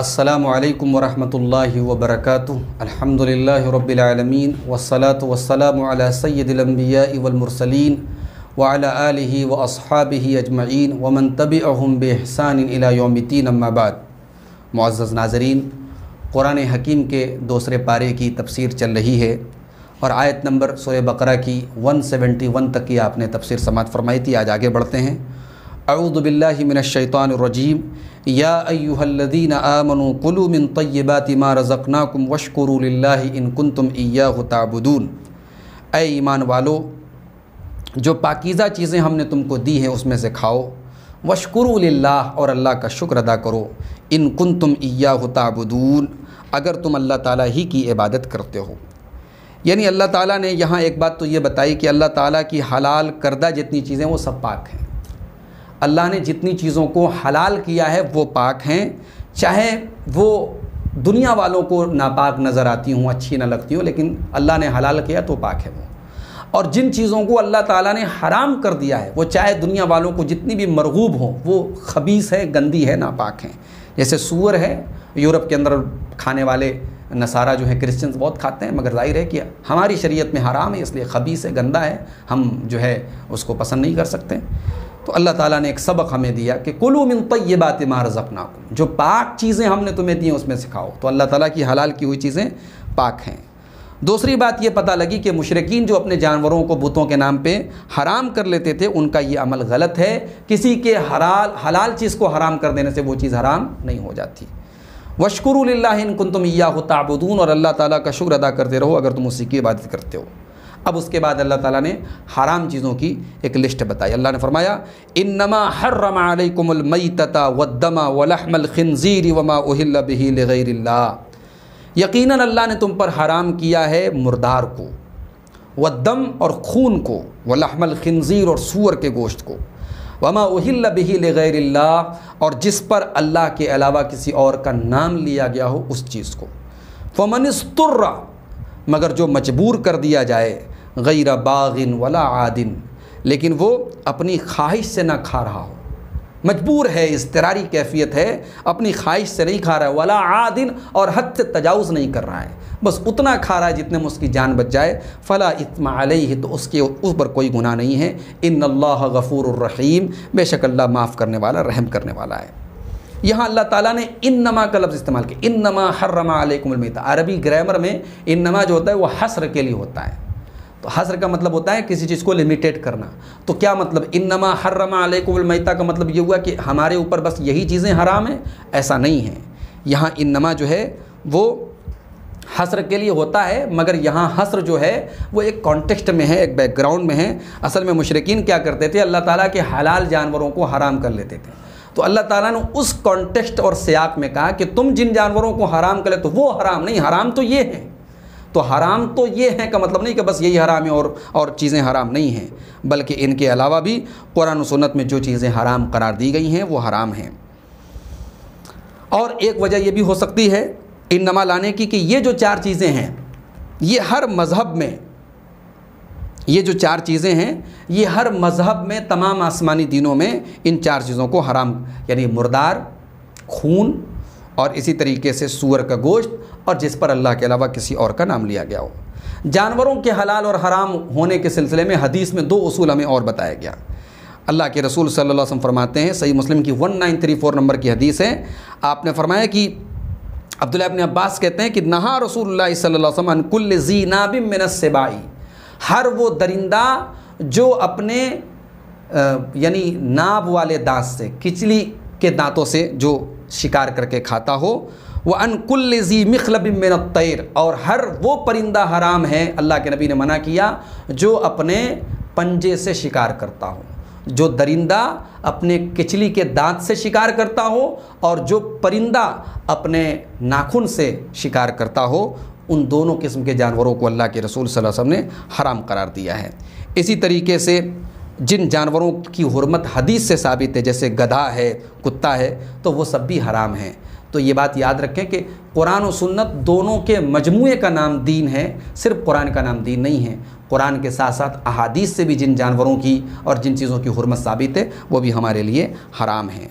السلام علیکم ورحمۃ اللہ وبرکاتہ الحمد للہ رب العالمین والصلاة والسلام علی سید الانبیاء والمرسلین وعلى آلہ واصحابہ اجمعین ومن تبعہم بحسان الى یوم تین اما بعد معزز ناظرین قرآن حکیم کے دوسرے پارے کی تفسیر چل رہی ہے اور آیت نمبر سورہ بقرہ کی 171 تک کی آپ نے تفسیر سماعت فرمائی تھی آج آگے بڑھتے ہیں اعوذ باللہ من الشیطان الرجیم یا ایوہ الذین آمنوا قلوا من طیبات ما رزقناکم وشکروا للہ ان کنتم ایاہ تعبدون اے ایمان والو جو پاکیزہ چیزیں ہم نے تم کو دی ہیں اس میں سے کھاؤ للہ اور اللہ کا شکر ادا کرو ان کن تم تعبدون اگر تم اللہ تعالیٰ ہی کی عبادت کرتے ہو یعنی اللہ تعالیٰ نے یہاں ایک بات تو یہ بتائی کہ اللہ تعالیٰ کی حلال کردہ جتنی چیزیں وہ سب پاک ہیں اللہ نے جتنی چیزوں کو حلال کیا ہے وہ پاک ہیں چاہے وہ دنیا والوں کو ناپاک نظر آتی ہوں اچھی نہ لگتی ہوں لیکن اللہ نے حلال کیا تو پاک ہے وہ اور جن چیزوں کو اللہ تعالیٰ نے حرام کر دیا ہے وہ چاہے دنیا والوں کو جتنی بھی مرغوب ہوں وہ خبیص ہے گندی ہے ناپاک ہیں جیسے سور ہے یورپ کے اندر کھانے والے نصارہ جو ہیں کرسچنز بہت کھاتے ہیں مگر ظاہر ہے کہ ہماری شریعت میں حرام ہے اس لیے خبیص ہے گندہ ہے ہم جو ہے اس کو پسند نہیں کر سکتے تو اللہ تعالیٰ نے ایک سبق ہمیں دیا کہ کلو من طیبات ما رزقناکم جو پاک چیزیں ہم نے تمہیں دی ہیں اس میں سکھاؤ تو اللہ تعالیٰ کی حلال کی ہوئی چیزیں پاک ہیں دوسری بات یہ پتہ لگی کہ مشرقین جو اپنے جانوروں کو بتوں کے نام پہ حرام کر لیتے تھے ان کا یہ عمل غلط ہے کسی کے حلال حلال چیز کو حرام کر دینے سے وہ چیز حرام نہیں ہو جاتی وشکر اللہ کن تم یا تابدون اور اللہ تعالیٰ کا شکر ادا کرتے رہو اگر تم اسی کی عبادت کرتے ہو اب اس کے بعد اللہ تعالیٰ نے حرام چیزوں کی ایک لسٹ بتائی اللہ نے فرمایا انما حرم علیکم المیتتا والدما ولحم الخنزیر وما اہل به لغیر اللہ یقیناً اللہ نے تم پر حرام کیا ہے مردار کو ودم اور خون کو ولحم الخنزیر اور سور کے گوشت کو وما اہل لغیر اللہ اور جس پر اللہ کے علاوہ کسی اور کا نام لیا گیا ہو اس چیز کو فمن استرہ مگر جو مجبور کر دیا جائے غیر باغن ولا عادن لیکن وہ اپنی خواہش سے نہ کھا رہا ہو مجبور ہے اضطراری کیفیت ہے اپنی خواہش سے نہیں کھا رہا ہے ولا عادن اور حد سے تجاوز نہیں کر رہا ہے بس اتنا کھا رہا ہے جتنے میں اس کی جان بچ جائے فلا اتما علیہ تو اس کے اس پر کوئی گناہ نہیں ہے ان اللہ غفور الرحیم بے شک اللہ معاف کرنے والا رحم کرنے والا ہے یہاں اللہ تعالیٰ نے ان نما کا لفظ استعمال کیا ان نما علیکم علیہ عربی گرامر میں ان نما جو ہوتا ہے وہ حسر کے لیے ہوتا ہے تو حصر کا مطلب ہوتا ہے کسی چیز کو لیمیٹیڈ کرنا تو کیا مطلب انما حرم علیکم المیتہ کا مطلب یہ ہوا کہ ہمارے اوپر بس یہی چیزیں حرام ہیں ایسا نہیں ہے یہاں انما جو ہے وہ حصر کے لیے ہوتا ہے مگر یہاں حسر جو ہے وہ ایک کانٹیکسٹ میں ہے ایک بیک گراؤنڈ میں ہے اصل میں مشرقین کیا کرتے تھے اللہ تعالیٰ کے حلال جانوروں کو حرام کر لیتے تھے تو اللہ تعالیٰ نے اس کانٹیکسٹ اور سیاق میں کہا کہ تم جن جانوروں کو حرام کر لے تو وہ حرام نہیں حرام تو یہ ہیں تو حرام تو یہ ہیں کا مطلب نہیں کہ بس یہی حرام اور چیزیں حرام نہیں ہیں بلکہ ان کے علاوہ بھی قرآن و سنت میں جو چیزیں حرام قرار دی گئی ہیں وہ حرام ہیں اور ایک وجہ یہ بھی ہو سکتی ہے ان نما لانے کی کہ یہ جو چار چیزیں ہیں یہ ہر مذہب میں یہ جو چار چیزیں ہیں یہ ہر مذہب میں تمام آسمانی دینوں میں ان چار چیزوں کو حرام یعنی مردار خون اور اسی طریقے سے سور کا گوشت اور جس پر اللہ کے علاوہ کسی اور کا نام لیا گیا ہو جانوروں کے حلال اور حرام ہونے کے سلسلے میں حدیث میں دو اصول ہمیں اور بتایا گیا اللہ کے رسول صلی اللہ علیہ وسلم فرماتے ہیں صحیح مسلم کی 1934 نمبر کی حدیث ہے آپ نے فرمایا کہ عبداللہ ابن عباس کہتے ہیں کہ نہا رسول اللہ صلی اللہ علیہ وسلم ان کل ناب من السبائی ہر وہ درندہ جو اپنے یعنی ناب والے دانت سے کچلی کے دانتوں سے جو شکار کر کے کھاتا ہو وہ انکلزی مخلب مین تیر اور ہر وہ پرندہ حرام ہے اللہ کے نبی نے منع کیا جو اپنے پنجے سے شکار کرتا ہو جو درندہ اپنے کچلی کے دانت سے شکار کرتا ہو اور جو پرندہ اپنے ناخن سے شکار کرتا ہو ان دونوں قسم کے جانوروں کو اللہ کے رسول صلی اللہ علیہ وسلم نے حرام قرار دیا ہے اسی طریقے سے جن جانوروں کی حرمت حدیث سے ثابت ہے جیسے گدھا ہے کتا ہے تو وہ سب بھی حرام ہیں تو یہ بات یاد رکھیں کہ قرآن و سنت دونوں کے مجموعے کا نام دین ہے صرف قرآن کا نام دین نہیں ہے قرآن کے ساتھ ساتھ احادیث سے بھی جن جانوروں کی اور جن چیزوں کی حرمت ثابت ہے وہ بھی ہمارے لیے حرام ہیں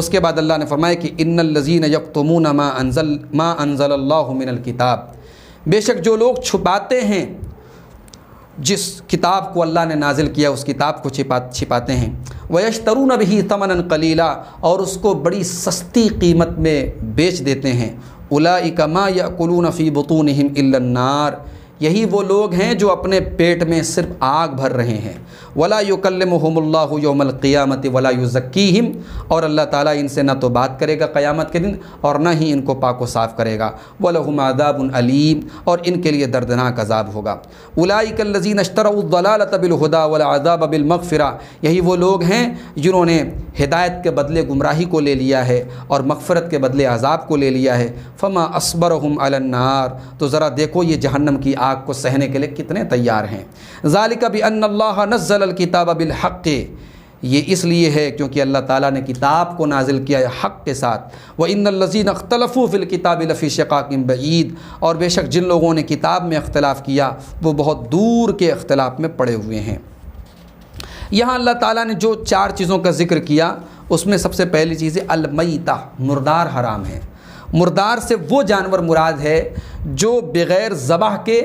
اس کے بعد اللہ نے فرمایا کہ ان یکتمون ما انزل ما انزل اللہ من الکتاب بے شک جو لوگ چھپاتے ہیں جس کتاب کو اللہ نے نازل کیا اس کتاب کو چھپا چھپاتے ہیں ویشترون بھی تمن کلیلہ اور اس کو بڑی سستی قیمت میں بیچ دیتے ہیں الاکما یا قلون ففی بتونہ النار یہی وہ لوگ ہیں جو اپنے پیٹ میں صرف آگ بھر رہے ہیں ولا یکلمہم اللہ یوم القیامت ولا یزکیہم اور اللہ تعالیٰ ان سے نہ تو بات کرے گا قیامت کے دن اور نہ ہی ان کو پاک و صاف کرے گا ولہم عذاب علیم اور ان کے لیے دردناک عذاب ہوگا ولاکلزین اشترال تب الخدا ولا والعذاب بالمغفرہ یہی وہ لوگ ہیں جنہوں نے ہدایت کے بدلے گمراہی کو لے لیا ہے اور مغفرت کے بدلے عذاب کو لے لیا ہے فما علی النار تو ذرا دیکھو یہ جہنم کی آگ کو سہنے کے لیے کتنے تیار ہیں ذالک کبھی ان اللہ نزل الکتاب بالحق یہ اس لیے ہے کیونکہ اللہ تعالیٰ نے کتاب کو نازل کیا ہے حق کے ساتھ وہ ان اَخْتَلَفُوا اختلف الکتاب لَفِي شِقَاقٍ بعید اور بے شک جن لوگوں نے کتاب میں اختلاف کیا وہ بہت دور کے اختلاف میں پڑے ہوئے ہیں یہاں اللہ تعالیٰ نے جو چار چیزوں کا ذکر کیا اس میں سب سے پہلی چیز ہے المیتہ مردار حرام ہے مردار سے وہ جانور مراد ہے جو بغیر ذبح کے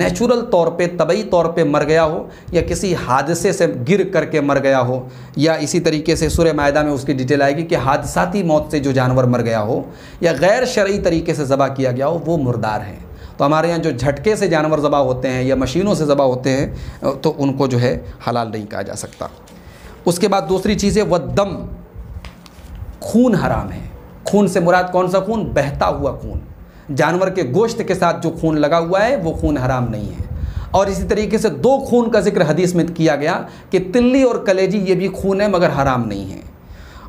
نیچورل طور پہ طبعی طور پہ مر گیا ہو یا کسی حادثے سے گر کر کے مر گیا ہو یا اسی طریقے سے سورہ معدہ میں اس کی ڈیٹیل آئے گی کہ حادثاتی موت سے جو جانور مر گیا ہو یا غیر شرعی طریقے سے ذبح کیا گیا ہو وہ مردار ہیں تو ہمارے یہاں جو جھٹکے سے جانور ذبح ہوتے ہیں یا مشینوں سے ذبح ہوتے ہیں تو ان کو جو ہے حلال نہیں کہا جا سکتا اس کے بعد دوسری چیز ہے وہ دم خون حرام ہے خون سے مراد کون سا خون بہتا ہوا خون جانور کے گوشت کے ساتھ جو خون لگا ہوا ہے وہ خون حرام نہیں ہے اور اسی طریقے سے دو خون کا ذکر حدیث میں کیا گیا کہ تلی اور کلیجی یہ بھی خون ہے مگر حرام نہیں ہے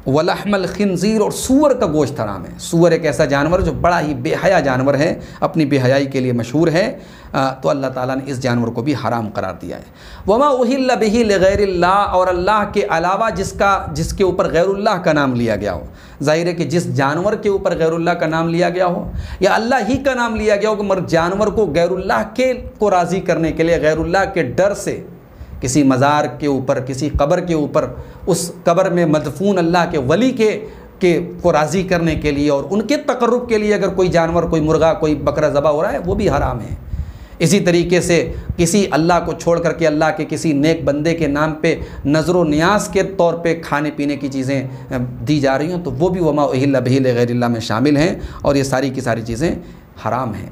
ولحم الخنزیر اور سور کا گوشت حرام ہے سور ایک ایسا جانور جو بڑا ہی بے حیا جانور ہے اپنی بے حیائی کے لیے مشہور ہے تو اللہ تعالیٰ نے اس جانور کو بھی حرام قرار دیا ہے وما بہی لغیر اللہ اور اللہ کے علاوہ جس کا جس کے اوپر غیر اللہ کا نام لیا گیا ہو ظاہر ہے کہ جس جانور کے اوپر غیر اللہ کا نام لیا گیا ہو یا اللہ ہی کا نام لیا گیا ہو کہ مر جانور کو غیر اللہ کے کو راضی کرنے کے لیے غیر اللہ کے ڈر سے کسی مزار کے اوپر کسی قبر کے اوپر اس قبر میں مدفون اللہ کے ولی کے کے کو راضی کرنے کے لیے اور ان کے تقرب کے لیے اگر کوئی جانور کوئی مرغا کوئی بکرا ذبح ہو رہا ہے وہ بھی حرام ہے اسی طریقے سے کسی اللہ کو چھوڑ کر کے اللہ کے کسی نیک بندے کے نام پہ نظر و نیاز کے طور پہ کھانے پینے کی چیزیں دی جا رہی ہوں تو وہ بھی وما اللہ بہل غیر اللہ میں شامل ہیں اور یہ ساری کی ساری چیزیں حرام ہیں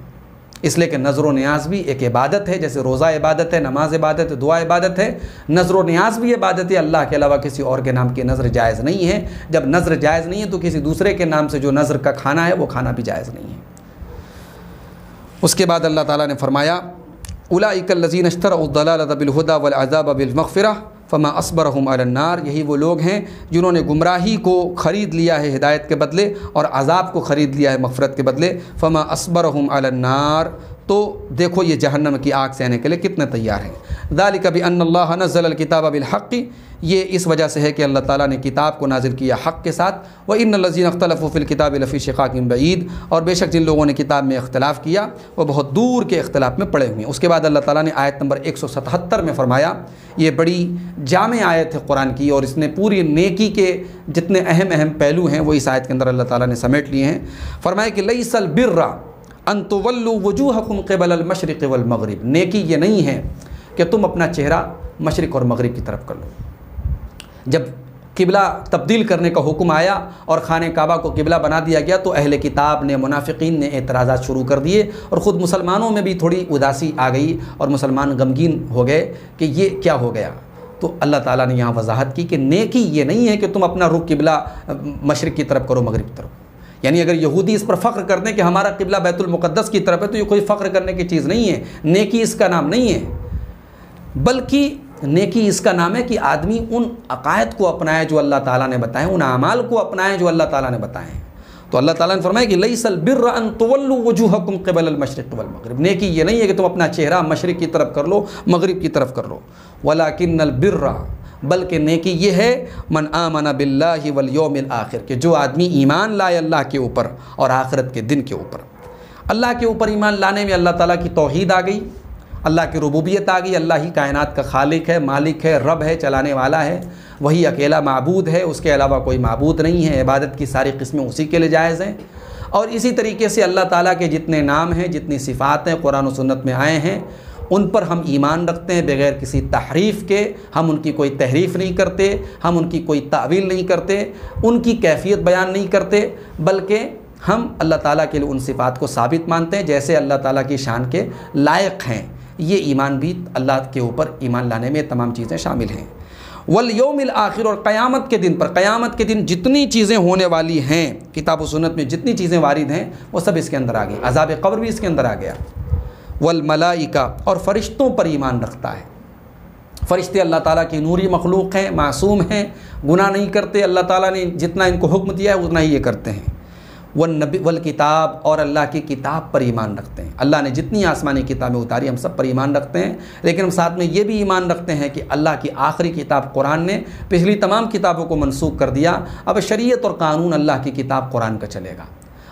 اس لیے کہ نظر و نیاز بھی ایک عبادت ہے جیسے روزہ عبادت ہے نماز عبادت ہے دعا عبادت ہے نظر و نیاز بھی عبادت ہے اللہ کے علاوہ کسی اور کے نام کی نظر جائز نہیں ہے جب نظر جائز نہیں ہے تو کسی دوسرے کے نام سے جو نظر کا کھانا ہے وہ کھانا بھی جائز نہیں ہے اس کے بعد اللہ تعالیٰ نے فرایا اللذین لذیذ اشتر بالہدا والعذاب بالمغفرہ اصبرہم اسبرحم النار یہی وہ لوگ ہیں جنہوں نے گمراہی کو خرید لیا ہے ہدایت کے بدلے اور عذاب کو خرید لیا ہے مغفرت کے بدلے فما اسبرحم علی النار تو دیکھو یہ جہنم کی آگ سہنے کے لیے کتنے تیار ہیں دال کبھی اللہ الکتاب اب الحقی یہ اس وجہ سے ہے کہ اللہ تعالیٰ نے کتاب کو نازل کیا حق کے ساتھ وَإِنَّ ان الزین اختلف الکتاب لَفِي شِقَاقٍ بعید اور بے شک جن لوگوں نے کتاب میں اختلاف کیا وہ بہت دور کے اختلاف میں پڑے ہوئے ہیں اس کے بعد اللہ تعالیٰ نے آیت نمبر 177 میں فرمایا یہ بڑی جامع آیت ہے قرآن کی اور اس نے پوری نیکی کے جتنے اہم اہم پہلو ہیں وہ اس آیت کے اندر اللہ تعالیٰ نے سمیٹ لیے ہیں فرمایا کہ لئی الْبِرَّ انتولو وجوہ وجو حکم قبل المشرق والمغرب نیکی یہ نہیں ہے کہ تم اپنا چہرہ مشرق اور مغرب کی طرف کر لو جب قبلہ تبدیل کرنے کا حکم آیا اور خانہ کعبہ کو قبلہ بنا دیا گیا تو اہل کتاب نے منافقین نے اعتراضات شروع کر دیے اور خود مسلمانوں میں بھی تھوڑی اداسی آ گئی اور مسلمان غمگین ہو گئے کہ یہ کیا ہو گیا تو اللہ تعالیٰ نے یہاں وضاحت کی کہ نیکی یہ نہیں ہے کہ تم اپنا رخ قبلہ مشرق کی طرف کرو مغرب کی طرف یعنی اگر یہودی اس پر فخر کر دیں کہ ہمارا قبلہ بیت المقدس کی طرف ہے تو یہ کوئی فخر کرنے کی چیز نہیں ہے نیکی اس کا نام نہیں ہے بلکہ نیکی اس کا نام ہے کہ آدمی ان عقائد کو اپنائے جو اللہ تعالیٰ نے بتائے ان اعمال کو اپنائے جو اللہ تعالیٰ نے بتائے تو اللہ تعالیٰ نے فرمایا کہ لئی ان انطول وجوہ قبل المشرق المغرب نیکی یہ نہیں ہے کہ تم اپنا چہرہ مشرق کی طرف کر لو مغرب کی طرف کر لو ولاکن البرا بلکہ نیکی یہ ہے من آمن باللہ والیوم الآخر کہ جو آدمی ایمان لائے اللہ کے اوپر اور آخرت کے دن کے اوپر اللہ کے اوپر ایمان لانے میں اللہ تعالیٰ کی توحید آ گئی اللہ کی ربوبیت آ گئی اللہ ہی کائنات کا خالق ہے مالک ہے رب ہے چلانے والا ہے وہی اکیلا معبود ہے اس کے علاوہ کوئی معبود نہیں ہے عبادت کی ساری قسمیں اسی کے لیے جائز ہیں اور اسی طریقے سے اللہ تعالیٰ کے جتنے نام ہیں جتنی صفات ہیں قرآن و سنت میں آئے ہیں ان پر ہم ایمان رکھتے ہیں بغیر کسی تحریف کے ہم ان کی کوئی تحریف نہیں کرتے ہم ان کی کوئی تعویل نہیں کرتے ان کی کیفیت بیان نہیں کرتے بلکہ ہم اللہ تعالیٰ کے لیے ان صفات کو ثابت مانتے ہیں جیسے اللہ تعالیٰ کی شان کے لائق ہیں یہ ایمان بھی اللہ کے اوپر ایمان لانے میں تمام چیزیں شامل ہیں ول یوم الآخر اور قیامت کے دن پر قیامت کے دن جتنی چیزیں ہونے والی ہیں کتاب و سنت میں جتنی چیزیں وارد ہیں وہ سب اس کے اندر آ گئیں عذاب قبر بھی اس کے اندر آ گیا والملائکہ اور فرشتوں پر ایمان رکھتا ہے فرشتے اللہ تعالیٰ کی نوری مخلوق ہیں معصوم ہیں گناہ نہیں کرتے اللہ تعالیٰ نے جتنا ان کو حکم دیا ہے اتنا ہی یہ کرتے ہیں والکتاب اور اللہ کی کتاب پر ایمان رکھتے ہیں اللہ نے جتنی آسمانی کتابیں اتاری ہم سب پر ایمان رکھتے ہیں لیکن ہم ساتھ میں یہ بھی ایمان رکھتے ہیں کہ اللہ کی آخری کتاب قرآن نے پچھلی تمام کتابوں کو منسوخ کر دیا اب شریعت اور قانون اللہ کی کتاب قرآن کا چلے گا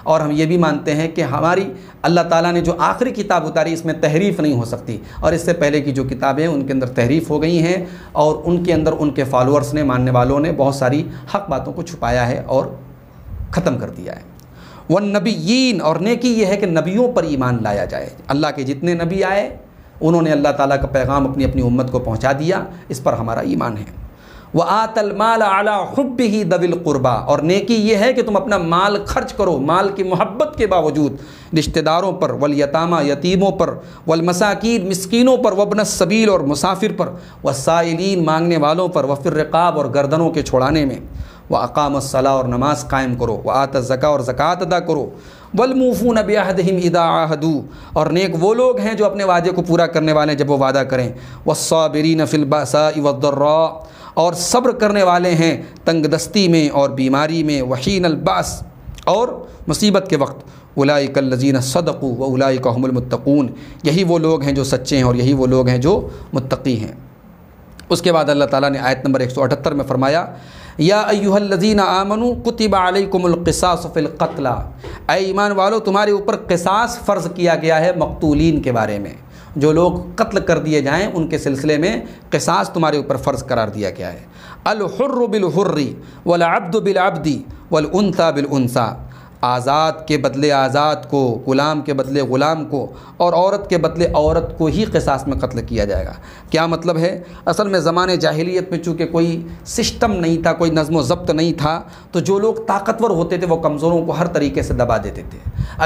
اور ہم یہ بھی مانتے ہیں کہ ہماری اللہ تعالیٰ نے جو آخری کتاب اتاری اس میں تحریف نہیں ہو سکتی اور اس سے پہلے کی جو کتابیں ان کے اندر تحریف ہو گئی ہیں اور ان کے اندر ان کے فالورز نے ماننے والوں نے بہت ساری حق باتوں کو چھپایا ہے اور ختم کر دیا ہے ون اور نیکی یہ ہے کہ نبیوں پر ایمان لایا جائے اللہ کے جتنے نبی آئے انہوں نے اللہ تعالیٰ کا پیغام اپنی اپنی امت کو پہنچا دیا اس پر ہمارا ایمان ہے وہ آت المال خب ہی دبل قربا اور نیکی یہ ہے کہ تم اپنا مال خرچ کرو مال کی محبت کے باوجود رشتہ داروں پر ولیتامہ یتیموں پر ول مسکینوں پر وبن صبیل اور مسافر پر و سائلین مانگنے والوں پر وفر رقاب اور گردنوں کے چھوڑانے میں وہ اقام الصلاح اور نماز قائم کرو وہ آت زکا اور زکوٰۃ ادا کرو ولمفونب عہدم ادا عہدو اور نیک وہ لوگ ہیں جو اپنے وعدے کو پورا کرنے والے جب وہ وعدہ کریں وہ صابری نف الباسا اور صبر کرنے والے ہیں تنگ دستی میں اور بیماری میں وحین الباس اور مصیبت کے وقت اولائک الذین صدقوا و اولائک هم المتقون یہی وہ لوگ ہیں جو سچے ہیں اور یہی وہ لوگ ہیں جو متقی ہیں اس کے بعد اللہ تعالیٰ نے آیت نمبر 178 میں فرمایا یا ایوہ الذین آمنو قطب علیکم القصاص فی القتلہ اے ایمان والو تمہارے اوپر قصاص فرض کیا گیا ہے مقتولین کے بارے میں جو لوگ قتل کر دیے جائیں ان کے سلسلے میں قصاص تمہارے اوپر فرض قرار دیا گیا ہے الحر بالحر والعبد بالعبد آبدی ولسا آزاد کے بدلے آزاد کو غلام کے بدلے غلام کو اور عورت کے بدلے عورت کو ہی قصاص میں قتل کیا جائے گا کیا مطلب ہے اصل میں زمانے جاہلیت میں چونکہ کوئی سسٹم نہیں تھا کوئی نظم و ضبط نہیں تھا تو جو لوگ طاقتور ہوتے تھے وہ کمزوروں کو ہر طریقے سے دبا دیتے تھے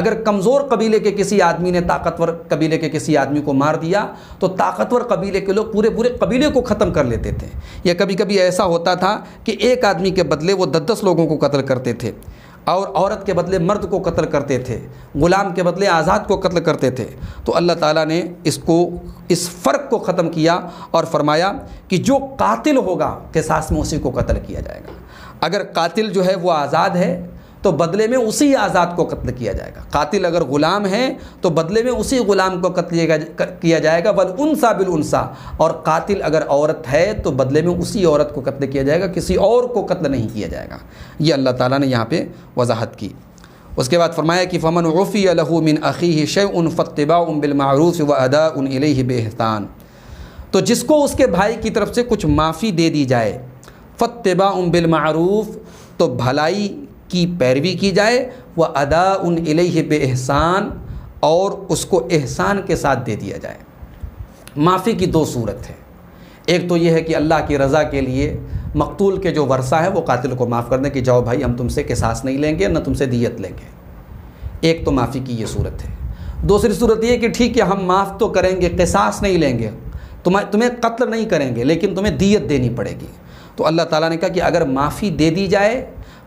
اگر کمزور قبیلے کے کسی آدمی نے طاقتور قبیلے کے کسی آدمی کو مار دیا تو طاقتور قبیلے کے لوگ پورے پورے قبیلے کو ختم کر لیتے تھے یا کبھی کبھی ایسا ہوتا تھا کہ ایک آدمی کے بدلے وہ دس دس لوگوں کو قتل کرتے تھے اور عورت کے بدلے مرد کو قتل کرتے تھے غلام کے بدلے آزاد کو قتل کرتے تھے تو اللہ تعالیٰ نے اس کو اس فرق کو ختم کیا اور فرمایا کہ جو قاتل ہوگا کہ ساس میں اسی کو قتل کیا جائے گا اگر قاتل جو ہے وہ آزاد ہے تو بدلے میں اسی آزاد کو قتل کیا جائے گا قاتل اگر غلام ہے تو بدلے میں اسی غلام کو قتل کیا جائے گا بل انسا اور قاتل اگر عورت ہے تو بدلے میں اسی عورت کو قتل کیا جائے گا کسی اور کو قتل نہیں کیا جائے گا یہ اللہ تعالیٰ نے یہاں پہ وضاحت کی اس کے بعد فرمایا کہ فمن غفی من عقی شی ان فتبہ ام بالمعروف و ادا ان الیہ بحسان تو جس کو اس کے بھائی کی طرف سے کچھ معافی دے دی جائے فتبہ ام بالمعروف تو بھلائی کی پیروی کی جائے وہ ادا ان علیہ بے احسان اور اس کو احسان کے ساتھ دے دیا جائے معافی کی دو صورت ہے ایک تو یہ ہے کہ اللہ کی رضا کے لیے مقتول کے جو ورثہ ہے وہ قاتل کو معاف کر دیں کہ جاؤ بھائی ہم تم سے قصاص نہیں لیں گے نہ تم سے دیت لیں گے ایک تو معافی کی یہ صورت ہے دوسری صورت یہ کہ ٹھیک ہے ہم معاف تو کریں گے قصاص نہیں لیں گے تمہیں تمہیں قتل نہیں کریں گے لیکن تمہیں دیت دینی پڑے گی تو اللہ تعالیٰ نے کہا کہ اگر معافی دے دی جائے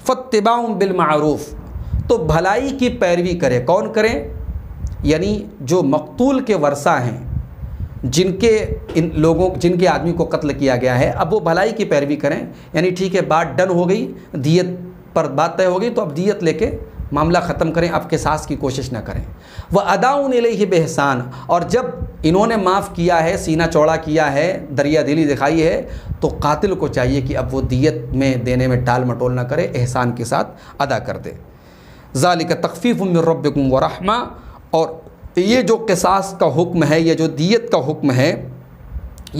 فتباؤں بالمعروف تو بھلائی کی پیروی کرے کون کریں یعنی جو مقتول کے ورثہ ہیں جن کے ان لوگوں جن کے آدمی کو قتل کیا گیا ہے اب وہ بھلائی کی پیروی کریں یعنی ٹھیک ہے بات ڈن ہو گئی دیت پر بات طے ہو گئی تو اب دیت لے کے معاملہ ختم کریں اب کے ساس کی کوشش نہ کریں وہ اداؤں علیہ بحسان اور جب انہوں نے معاف کیا ہے سینہ چوڑا کیا ہے دریا دلی دکھائی ہے تو قاتل کو چاہیے کہ اب وہ دیت میں دینے میں ٹال مٹول نہ کرے احسان کے ساتھ ادا کر دے ذالک تخفیف من ربکم ورحمہ اور یہ جو قصاص کا حکم ہے یہ جو دیت کا حکم ہے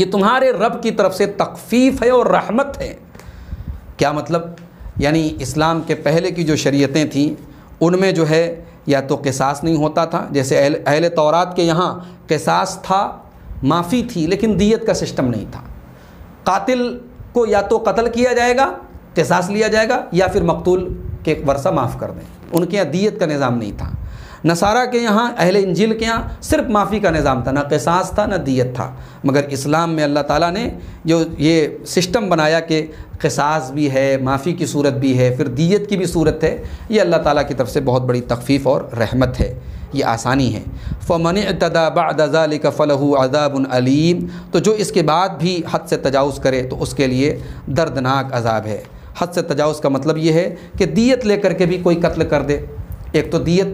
یہ تمہارے رب کی طرف سے تخفیف ہے اور رحمت ہے کیا مطلب یعنی اسلام کے پہلے کی جو شریعتیں تھیں ان میں جو ہے یا تو قصاص نہیں ہوتا تھا جیسے اہل اہل تورات کے یہاں قصاص تھا معافی تھی لیکن دیت کا سسٹم نہیں تھا قاتل کو یا تو قتل کیا جائے گا قصاص لیا جائے گا یا پھر مقتول کے ورثہ معاف کر دیں ان کے یہاں دیت کا نظام نہیں تھا نصارہ کے یہاں اہل انجل کے یہاں صرف معافی کا نظام تھا نہ قصاص تھا نہ دیت تھا مگر اسلام میں اللہ تعالیٰ نے جو یہ سسٹم بنایا کہ قصاص بھی ہے معافی کی صورت بھی ہے پھر دیت کی بھی صورت ہے یہ اللہ تعالیٰ کی طرف سے بہت بڑی تخفیف اور رحمت ہے یہ آسانی ہے فَمَنِ اتدا بَعْدَ ذَلِكَ فَلَهُ عَذَابٌ عَلِيمٌ تو جو اس کے بعد بھی حد سے تجاوز کرے تو اس کے لیے دردناک عذاب ہے حد سے تجاوز کا مطلب یہ ہے کہ دیت لے کر کے بھی کوئی قتل کر دے ایک تو دیت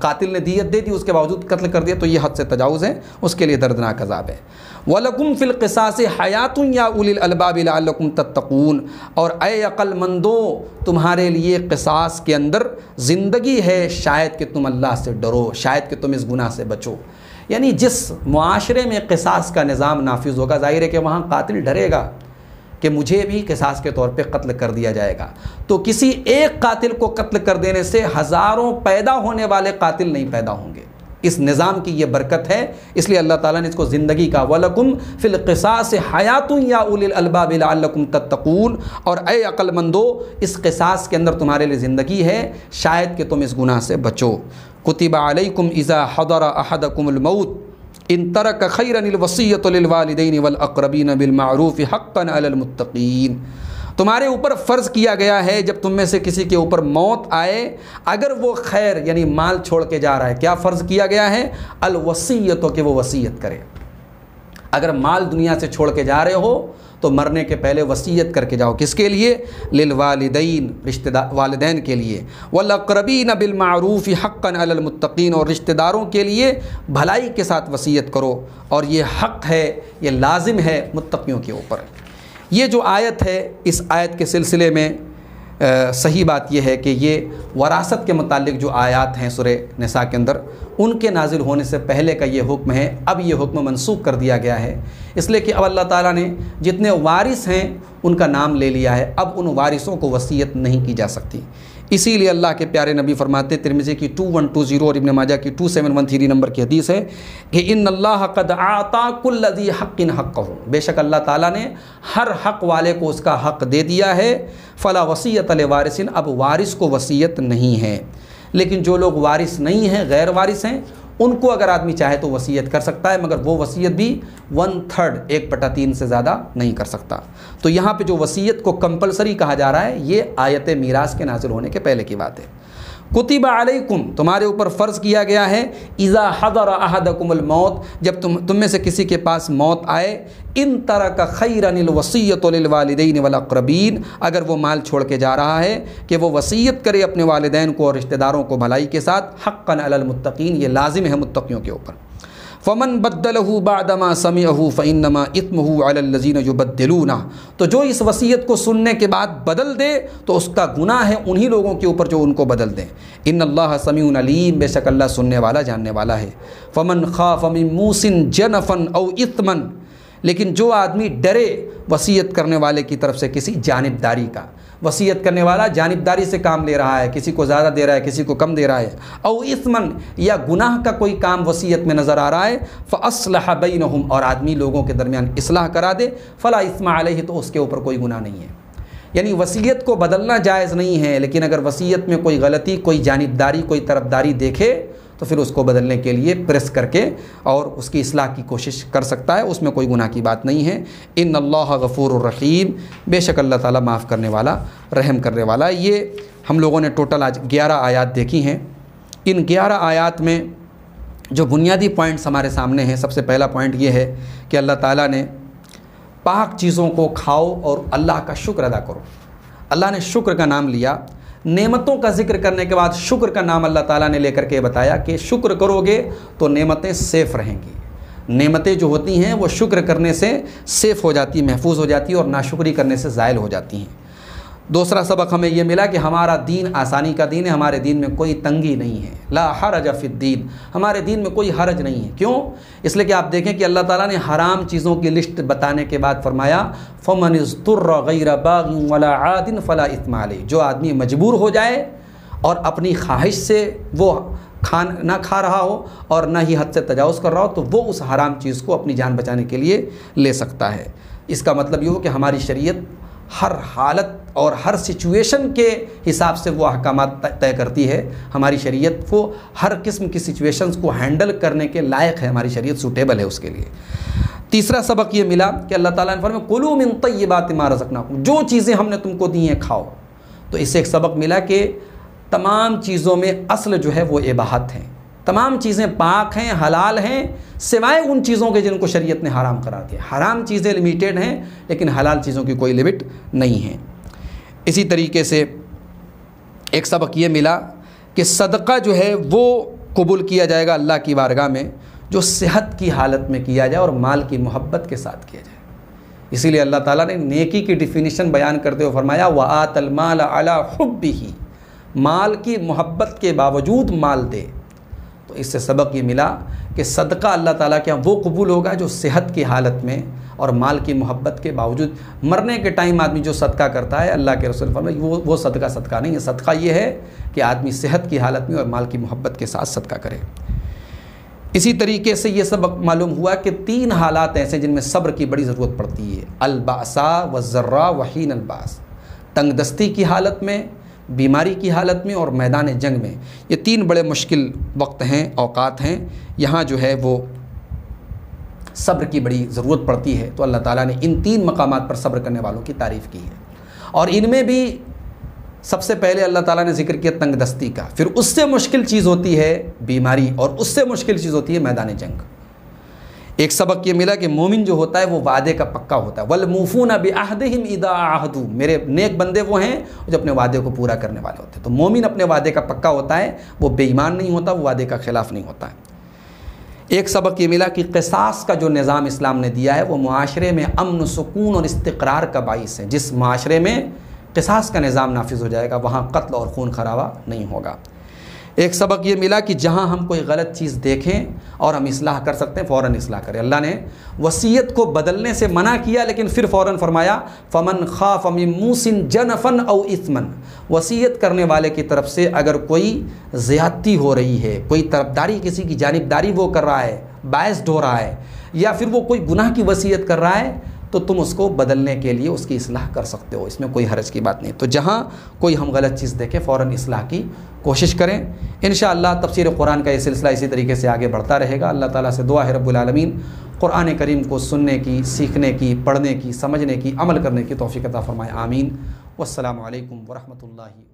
قاتل نے دیت دے دی اس کے باوجود قتل کر دیا تو یہ حد سے تجاوز ہے اس کے لیے دردناک عذاب ہے وَلَكُمْ فِي الْقِسَاسِ حَيَاتٌ يَا أُولِي الْأَلْبَابِ لَعَلَّكُمْ تَتَّقُونَ اور اے مندو تمہارے لیے قساس کے اندر زندگی ہے شاید کہ تم اللہ سے ڈرو شاید کہ تم اس گناہ سے بچو یعنی جس معاشرے میں قصاص کا نظام نافذ ہوگا ظاہر ہے کہ وہاں قاتل ڈرے گا کہ مجھے بھی قصاص کے طور پہ قتل کر دیا جائے گا تو کسی ایک قاتل کو قتل کر دینے سے ہزاروں پیدا ہونے والے قاتل نہیں پیدا ہوں گے اس نظام کی یہ برکت ہے اس لیے اللہ تعالیٰ نے اس کو زندگی کا ولکم فلقصاس حیات یا اول الْأَلْبَابِ لَعَلَّكُمْ تتقون اور اے مندو اس قصاص کے اندر تمہارے لیے زندگی ہے شاید کہ تم اس گناہ سے بچو کتب علیکم اذا حضر احدکم الموت ان ترک الوسیت للوالدین والاقربین بالمعروف حقا علی المتقین تمہارے اوپر فرض کیا گیا ہے جب تم میں سے کسی کے اوپر موت آئے اگر وہ خیر یعنی مال چھوڑ کے جا رہا ہے کیا فرض کیا گیا ہے الوسیتوں کے وہ وسیعت کرے اگر مال دنیا سے چھوڑ کے جا رہے ہو تو مرنے کے پہلے وصیت کر کے جاؤ کس کے لیے للوالدین رشتہ رشتہ والدین کے لیے والاقربین بالمعروف حقا علی المتقین اور رشتہ داروں کے لیے بھلائی کے ساتھ وصیت کرو اور یہ حق ہے یہ لازم ہے متقیوں کے اوپر یہ جو آیت ہے اس آیت کے سلسلے میں صحیح بات یہ ہے کہ یہ وراثت کے متعلق جو آیات ہیں سورہ نساء کے اندر ان کے نازل ہونے سے پہلے کا یہ حکم ہے اب یہ حکم منسوخ کر دیا گیا ہے اس لیے کہ اب اللہ تعالیٰ نے جتنے وارث ہیں ان کا نام لے لیا ہے اب ان وارثوں کو وصیت نہیں کی جا سکتی اسی لیے اللہ کے پیارے نبی فرماتے ترمزی کی to one to zero Ibn Majah کی two seven one three number کی حدیث ہے کہ ان اللہ قد آتا کل لذی حق ان حق کہوں بے شک اللہ تعالیٰ نے ہر حق والے کو اس کا حق دے دیا ہے فلا وصیت علیہ وارثً اب وارث کو وصیت نہیں ہے لیکن جو لوگ وارث نہیں ہیں غیر وارث ہیں ان کو اگر آدمی چاہے تو وصیت کر سکتا ہے مگر وہ وصیت بھی ون تھرڈ ایک پٹا تین سے زیادہ نہیں کر سکتا تو یہاں پہ جو وصیت کو کمپلسری کہا جا رہا ہے یہ آیت میراث کے نازل ہونے کے پہلے کی بات ہے کتب علیکم کم تمہارے اوپر فرض کیا گیا ہے اذا حضر احدکم الموت جب تم تم میں سے کسی کے پاس موت آئے ان طرح کا خیر الوسیت والدین والقربین اگر وہ مال چھوڑ کے جا رہا ہے کہ وہ وصیت کرے اپنے والدین کو اور رشتہ داروں کو بھلائی کے ساتھ علی المتقین یہ لازم ہے متقیوں کے اوپر فمن بدل ہُو بادما سمی اُو فنما اطم ہُو الزین جو بدلونا تو جو اس وصیت کو سننے کے بعد بدل دے تو اس کا گناہ ہے انہی لوگوں کے اوپر جو ان کو بدل دیں ان اللہ سمیع علیم بے شک اللہ سننے والا جاننے والا ہے فمن خا فم موسن جن فن او اتمن لیکن جو آدمی ڈرے وصیت کرنے والے کی طرف سے کسی جانبداری کا وصیت کرنے والا جانبداری سے کام لے رہا ہے کسی کو زیادہ دے رہا ہے کسی کو کم دے رہا ہے او اثمن یا گناہ کا کوئی کام وصیت میں نظر آ رہا ہے فَأَصْلَحَ بَيْنَهُمْ اور آدمی لوگوں کے درمیان اصلاح کرا دے فَلَا اسما علیہ تو اس کے اوپر کوئی گناہ نہیں ہے یعنی وصیت کو بدلنا جائز نہیں ہے لیکن اگر وصیت میں کوئی غلطی کوئی جانبداری کوئی طرفداری دیکھے تو پھر اس کو بدلنے کے لیے پریس کر کے اور اس کی اصلاح کی کوشش کر سکتا ہے اس میں کوئی گناہ کی بات نہیں ہے ان اللہ غفور الرحیم بے شک اللہ تعالیٰ معاف کرنے والا رحم کرنے والا یہ ہم لوگوں نے ٹوٹل آج گیارہ آیات دیکھی ہیں ان گیارہ آیات میں جو بنیادی پوائنٹس ہمارے سامنے ہیں سب سے پہلا پوائنٹ یہ ہے کہ اللہ تعالیٰ نے پاک چیزوں کو کھاؤ اور اللہ کا شکر ادا کرو اللہ نے شکر کا نام لیا نعمتوں کا ذکر کرنے کے بعد شکر کا نام اللہ تعالیٰ نے لے کر کے بتایا کہ شکر کرو گے تو نعمتیں سیف رہیں گی نعمتیں جو ہوتی ہیں وہ شکر کرنے سے سیف ہو جاتی محفوظ ہو جاتی اور ناشکری کرنے سے زائل ہو جاتی ہیں دوسرا سبق ہمیں یہ ملا کہ ہمارا دین آسانی کا دین ہے ہمارے دین میں کوئی تنگی نہیں ہے لا حرج فی الدین ہمارے دین میں کوئی حرج نہیں ہے کیوں اس لیے کہ آپ دیکھیں کہ اللہ تعالیٰ نے حرام چیزوں کی لسٹ بتانے کے بعد فرمایا وَلَا عَادٍ فلا اِثْمَالِ جو آدمی مجبور ہو جائے اور اپنی خواہش سے وہ کھان نہ کھا رہا ہو اور نہ ہی حد سے تجاوز کر رہا ہو تو وہ اس حرام چیز کو اپنی جان بچانے کے لیے لے سکتا ہے اس کا مطلب یہ ہو کہ ہماری شریعت ہر حالت اور ہر سچویشن کے حساب سے وہ احکامات طے کرتی ہے ہماری شریعت کو ہر قسم کی سچویشنز کو ہینڈل کرنے کے لائق ہے ہماری شریعت سوٹیبل ہے اس کے لیے تیسرا سبق یہ ملا کہ اللہ تعالیٰ نے فرمایا قلو من طیبات ما رزقناکم جو چیزیں ہم نے تم کو دی ہیں کھاؤ تو اس سے ایک سبق ملا کہ تمام چیزوں میں اصل جو ہے وہ عباحت ہیں تمام چیزیں پاک ہیں حلال ہیں سوائے ان چیزوں کے جن کو شریعت نے حرام قرار دیا حرام چیزیں لمیٹیڈ ہیں لیکن حلال چیزوں کی کوئی لمٹ نہیں ہیں اسی طریقے سے ایک سبق یہ ملا کہ صدقہ جو ہے وہ قبول کیا جائے گا اللہ کی بارگاہ میں جو صحت کی حالت میں کیا جائے اور مال کی محبت کے ساتھ کیا جائے اسی لیے اللہ تعالیٰ نے نیکی کی ڈیفینیشن بیان کرتے ہوئے فرمایا وَآتَ الْمَالَ عَلَى حُبِّهِ مال کی محبت کے باوجود مال دے تو اس سے سبق یہ ملا کہ صدقہ اللہ تعالیٰ کے وہ قبول ہوگا جو صحت کی حالت میں اور مال کی محبت کے باوجود مرنے کے ٹائم آدمی جو صدقہ کرتا ہے اللہ کے رسول فرمائے وہ صدقہ صدقہ نہیں ہے صدقہ یہ ہے کہ آدمی صحت کی حالت میں اور مال کی محبت کے ساتھ صدقہ کرے اسی طریقے سے یہ سبق معلوم ہوا کہ تین حالات ایسے جن میں صبر کی بڑی ضرورت پڑتی ہے الباسا و ذرا وحین الباس تنگ دستی کی حالت میں بیماری کی حالت میں اور میدان جنگ میں یہ تین بڑے مشکل وقت ہیں اوقات ہیں یہاں جو ہے وہ صبر کی بڑی ضرورت پڑتی ہے تو اللہ تعالیٰ نے ان تین مقامات پر صبر کرنے والوں کی تعریف کی ہے اور ان میں بھی سب سے پہلے اللہ تعالیٰ نے ذکر کیا تنگ دستی کا پھر اس سے مشکل چیز ہوتی ہے بیماری اور اس سے مشکل چیز ہوتی ہے میدان جنگ ایک سبق یہ ملا کہ مومن جو ہوتا ہے وہ وعدے کا پکا ہوتا ہے وَالْمُوفُونَ بِعَهْدِهِمْ اِذَا عَهْدُ میرے نیک بندے وہ ہیں جو اپنے وعدے کو پورا کرنے والے ہوتے ہیں تو مومن اپنے وعدے کا پکا ہوتا ہے وہ بے ایمان نہیں ہوتا وہ وعدے کا خلاف نہیں ہوتا ہے ایک سبق یہ ملا کہ قصاص کا جو نظام اسلام نے دیا ہے وہ معاشرے میں امن سکون اور استقرار کا باعث ہے جس معاشرے میں قصاص کا نظام نافذ ہو جائے گا وہاں قتل اور خون خرابہ نہیں ہوگا ایک سبق یہ ملا کہ جہاں ہم کوئی غلط چیز دیکھیں اور ہم اصلاح کر سکتے ہیں فوراً اصلاح کریں اللہ نے وصیت کو بدلنے سے منع کیا لیکن پھر فوراً فرمایا فمن خاف امی موسن جن فن او اسمن وصیت کرنے والے کی طرف سے اگر کوئی زیادتی ہو رہی ہے کوئی طرف داری کسی کی جانبداری وہ کر رہا ہے باعث ڈھو رہا ہے یا پھر وہ کوئی گناہ کی وصیت کر رہا ہے تو تم اس کو بدلنے کے لیے اس کی اصلاح کر سکتے ہو اس میں کوئی حرج کی بات نہیں تو جہاں کوئی ہم غلط چیز دیکھیں فوراً اصلاح کی کوشش کریں انشاءاللہ تفسیر قرآن کا یہ سلسلہ اسی طریقے سے آگے بڑھتا رہے گا اللہ تعالیٰ سے دعا ہے رب العالمین قرآن کریم کو سننے کی سیکھنے کی پڑھنے کی سمجھنے کی عمل کرنے کی توفیق عطا فرمائے آمین والسلام علیکم ورحمۃ اللہ